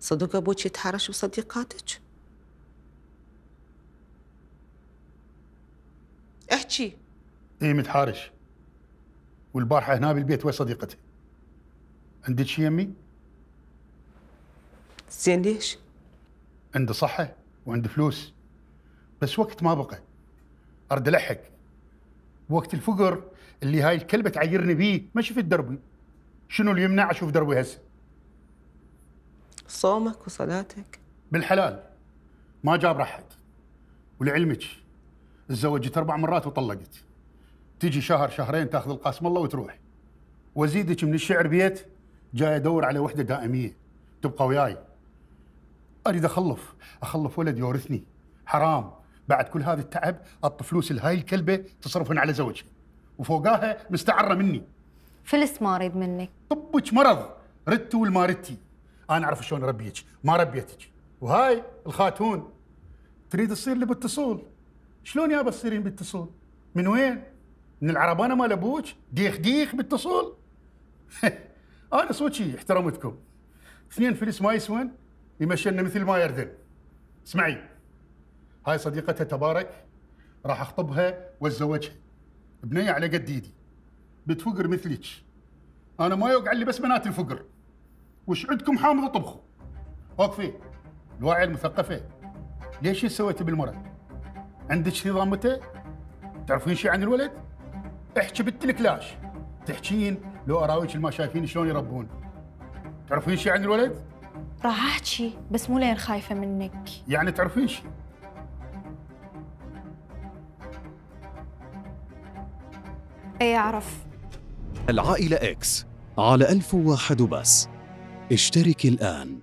صدق أبوك يتحرش بصديقاتك احكي اي متحارش والبارحة هنا بالبيت وين صديقتي عندك شي يمي؟ زين ليش؟ عنده صحة وعنده فلوس بس وقت ما بقى أرد ألحق وقت الفقر اللي هاي الكلبة تعيرني بيه ما شفت دربي شنو اللي يمنع أشوف دربي هسه صومك وصلاتك بالحلال ما جاب رحد ولعلمك تزوجت اربع مرات وطلقت تجي شهر شهرين تاخذ القاسم الله وتروح وازيدك من الشعر بيت جاي ادور على وحده دائميه تبقى وياي اريد اخلف اخلف ولد يورثني حرام بعد كل هذا التعب اط فلوس لهاي الكلبه تصرفن على زوجها وفوقاها مستعره مني فلس ما اريد منك طبك مرض ردتي والما ردتي انا اعرف شلون اربيك ما ربيتك وهاي الخاتون تريد تصير لي باتصول شلون يابا تصيرين باتصول من وين من العربانه مال ابوك ديخ ديخ باتصول انا صوتي احترمتكم اثنين فلس ما يسوون يمشينا مثل ما يردن اسمعي هاي صديقتها تبارك راح اخطبها واتزوجها بنيه على قد ايدي بتفقر مثلك انا ما يوقع لي بس بنات الفقر وش عندكم حامض وطبخوا وقفي الواعي المثقفه ليش سويتي بالمره؟ عندك نظام متى؟ تعرفين شيء عن الولد؟ احكي بالتلكلاش تحكين لو اراويك ما شايفين شلون يربون تعرفين شيء عن الولد؟ راح احكي بس مو لين خايفه منك يعني تعرفين شيء اي اعرف العائله اكس على 1001 وبس اشترك الآن